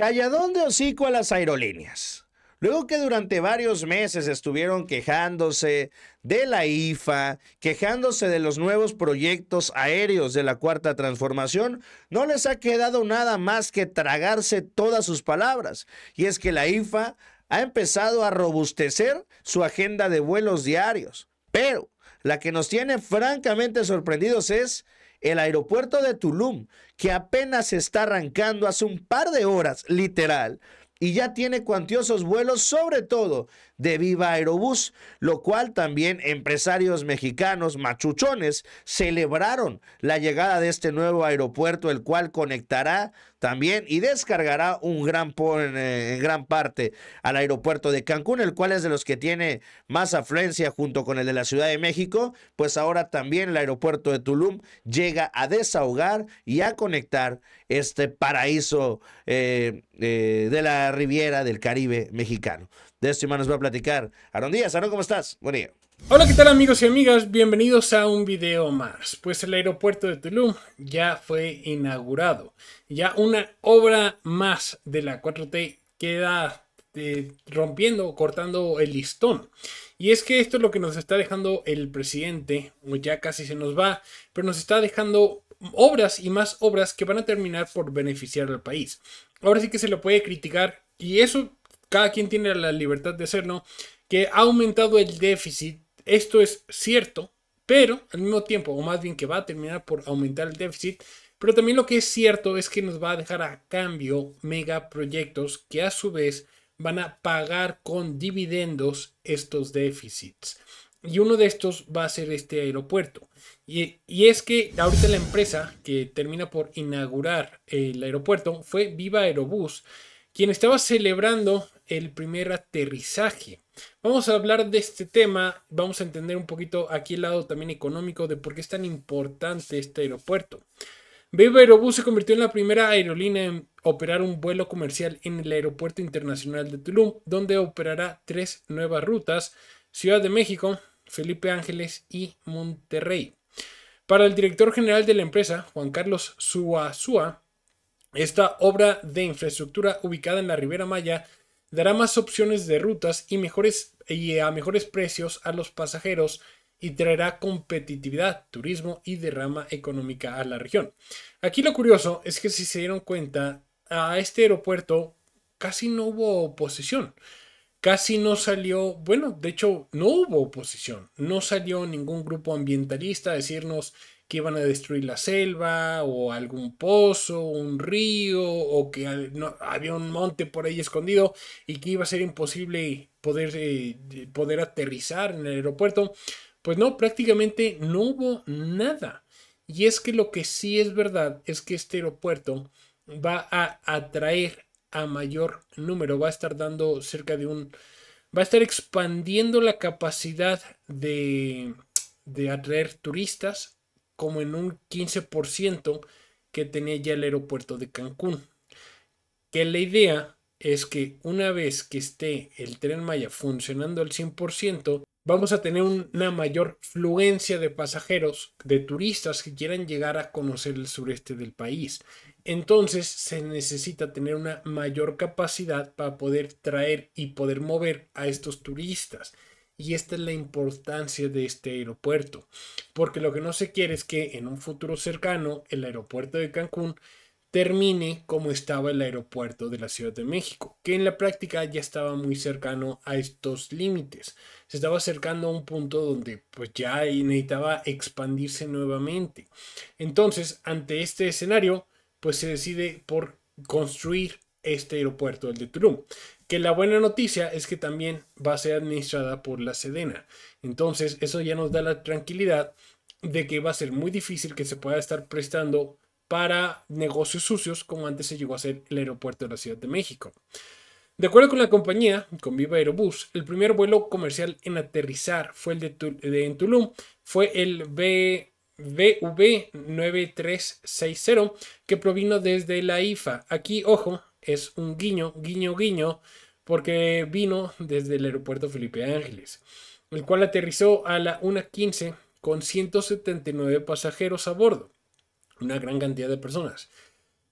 Calladón de hocico a las aerolíneas. Luego que durante varios meses estuvieron quejándose de la IFA, quejándose de los nuevos proyectos aéreos de la cuarta transformación, no les ha quedado nada más que tragarse todas sus palabras. Y es que la IFA ha empezado a robustecer su agenda de vuelos diarios. Pero la que nos tiene francamente sorprendidos es el aeropuerto de Tulum, que apenas está arrancando hace un par de horas, literal, y ya tiene cuantiosos vuelos, sobre todo de Viva Aerobús, lo cual también empresarios mexicanos machuchones celebraron la llegada de este nuevo aeropuerto, el cual conectará también y descargará un gran, eh, en gran parte al aeropuerto de Cancún, el cual es de los que tiene más afluencia junto con el de la Ciudad de México, pues ahora también el aeropuerto de Tulum llega a desahogar y a conectar este paraíso eh, eh, de la Riviera del Caribe mexicano. De esto y más nos va a platicar Aaron Díaz. Aaron, ¿cómo estás? Buen día. Hola, ¿qué tal amigos y amigas? Bienvenidos a un video más. Pues el aeropuerto de Tulum ya fue inaugurado. Ya una obra más de la 4T queda eh, rompiendo, cortando el listón. Y es que esto es lo que nos está dejando el presidente, ya casi se nos va, pero nos está dejando obras y más obras que van a terminar por beneficiar al país. Ahora sí que se lo puede criticar y eso cada quien tiene la libertad de hacerlo, que ha aumentado el déficit. Esto es cierto, pero al mismo tiempo, o más bien que va a terminar por aumentar el déficit, pero también lo que es cierto es que nos va a dejar a cambio megaproyectos que a su vez van a pagar con dividendos estos déficits. Y uno de estos va a ser este aeropuerto. Y, y es que ahorita la empresa que termina por inaugurar el aeropuerto fue Viva Aerobús, quien estaba celebrando el primer aterrizaje. Vamos a hablar de este tema, vamos a entender un poquito aquí el lado también económico de por qué es tan importante este aeropuerto. Viva Aerobús se convirtió en la primera aerolínea en operar un vuelo comercial en el Aeropuerto Internacional de Tulum, donde operará tres nuevas rutas, Ciudad de México, Felipe Ángeles y Monterrey. Para el director general de la empresa, Juan Carlos Suazúa, esta obra de infraestructura ubicada en la Ribera Maya dará más opciones de rutas y, mejores, y a mejores precios a los pasajeros y traerá competitividad, turismo y derrama económica a la región. Aquí lo curioso es que si se dieron cuenta, a este aeropuerto casi no hubo oposición. Casi no salió, bueno, de hecho no hubo oposición, no salió ningún grupo ambientalista a decirnos que iban a destruir la selva o algún pozo, un río o que había un monte por ahí escondido y que iba a ser imposible poder, eh, poder aterrizar en el aeropuerto. Pues no, prácticamente no hubo nada. Y es que lo que sí es verdad es que este aeropuerto va a atraer a mayor número, va a estar dando cerca de un, va a estar expandiendo la capacidad de, de atraer turistas como en un 15% que tenía ya el aeropuerto de Cancún. Que la idea es que una vez que esté el tren Maya funcionando al 100%, vamos a tener una mayor fluencia de pasajeros, de turistas que quieran llegar a conocer el sureste del país. Entonces se necesita tener una mayor capacidad para poder traer y poder mover a estos turistas. Y esta es la importancia de este aeropuerto, porque lo que no se quiere es que en un futuro cercano el aeropuerto de Cancún termine como estaba el aeropuerto de la Ciudad de México, que en la práctica ya estaba muy cercano a estos límites. Se estaba acercando a un punto donde pues ya necesitaba expandirse nuevamente. Entonces, ante este escenario, pues se decide por construir este aeropuerto, el de Tulum. Que la buena noticia es que también va a ser administrada por la Sedena. Entonces, eso ya nos da la tranquilidad de que va a ser muy difícil que se pueda estar prestando para negocios sucios como antes se llegó a hacer el aeropuerto de la Ciudad de México. De acuerdo con la compañía, con Viva Aerobús, el primer vuelo comercial en aterrizar fue el de, Tulum, fue el B 9360 que provino desde la IFA. Aquí, ojo, es un guiño, guiño, guiño, porque vino desde el aeropuerto Felipe Ángeles, el cual aterrizó a la 1.15 con 179 pasajeros a bordo, una gran cantidad de personas.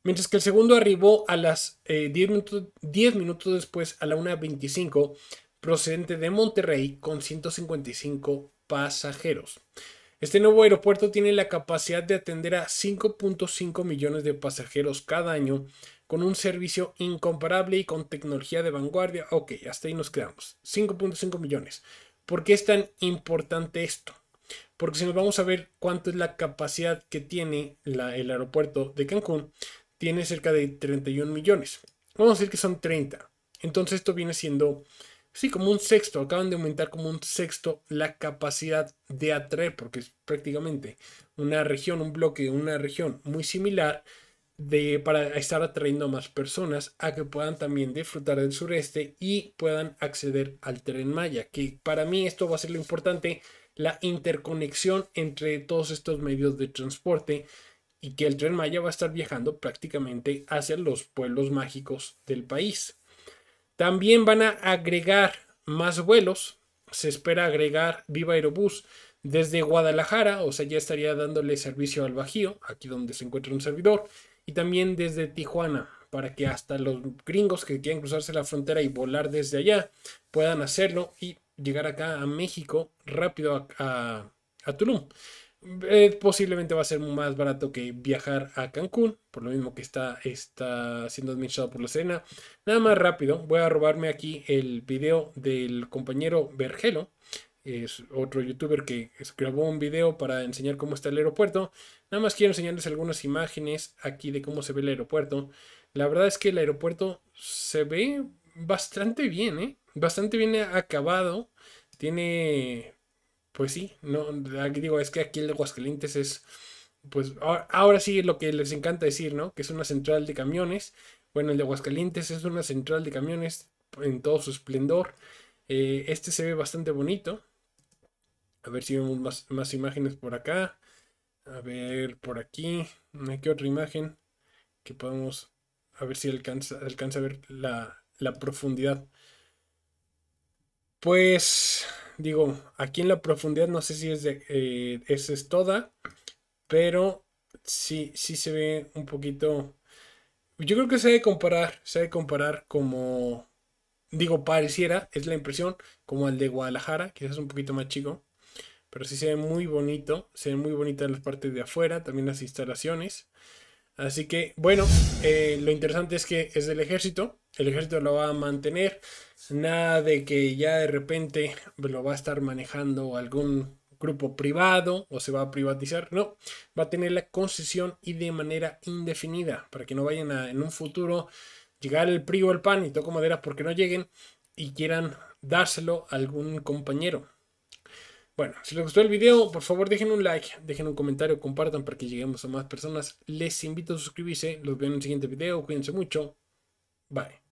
Mientras que el segundo arribó a las eh, minutos, 10 minutos después a la 1.25 procedente de Monterrey con 155 pasajeros. Este nuevo aeropuerto tiene la capacidad de atender a 5.5 millones de pasajeros cada año con un servicio incomparable y con tecnología de vanguardia. Ok, hasta ahí nos quedamos. 5.5 millones. ¿Por qué es tan importante esto? Porque si nos vamos a ver cuánto es la capacidad que tiene el aeropuerto de Cancún, tiene cerca de 31 millones. Vamos a decir que son 30. Entonces esto viene siendo sí, como un sexto, acaban de aumentar como un sexto la capacidad de atraer, porque es prácticamente una región, un bloque una región muy similar de, para estar atrayendo a más personas a que puedan también disfrutar del sureste y puedan acceder al tren Maya, que para mí esto va a ser lo importante, la interconexión entre todos estos medios de transporte y que el tren Maya va a estar viajando prácticamente hacia los pueblos mágicos del país. También van a agregar más vuelos. Se espera agregar Viva Aerobús desde Guadalajara, o sea, ya estaría dándole servicio al Bajío, aquí donde se encuentra un servidor, y también desde Tijuana, para que hasta los gringos que quieran cruzarse la frontera y volar desde allá puedan hacerlo y llegar acá a México rápido a, Tulum. Eh, posiblemente va a ser más barato que viajar a Cancún, por lo mismo que está, siendo administrado por la Serena. Nada más rápido, voy a robarme aquí el video del compañero Vergelo, es otro youtuber que grabó un video para enseñar cómo está el aeropuerto. Nada más quiero enseñarles algunas imágenes aquí de cómo se ve el aeropuerto. La verdad es que el aeropuerto se ve bastante bien, ¿eh? bastante bien acabado. Tiene pues sí, no, digo, es que aquí el de Aguascalientes es, pues ahora, sí lo que les encanta decir, ¿no? Que es una central de camiones. Bueno, el de Aguascalientes es una central de camiones en todo su esplendor. Eh, este se ve bastante bonito. A ver si vemos más, imágenes por acá. A ver, por aquí. Aquí otra imagen que podemos, a ver si alcanza, alcanza a ver la, la profundidad pues digo, aquí en la profundidad no sé si es, de, eh, es, toda, pero sí, sí se ve un poquito... Yo creo que se debe comparar, se de comparar como, digo, pareciera, es la impresión, como el de Guadalajara, quizás es un poquito más chico, pero sí se ve muy bonito, se ve muy bonita las partes de afuera, también las instalaciones. Así que, bueno, eh, lo interesante es que es del ejército, el ejército lo va a mantener. Nada de que ya de repente lo va a estar manejando algún grupo privado o se va a privatizar. No, va a tener la concesión y de manera indefinida para que no vayan a en un futuro llegar el PRI o el PAN y toco madera porque no lleguen y quieran dárselo a algún compañero. Bueno, si les gustó el video, por favor dejen un like, dejen un comentario, compartan para que lleguemos a más personas. Les invito a suscribirse, los veo en el siguiente video, cuídense mucho, bye.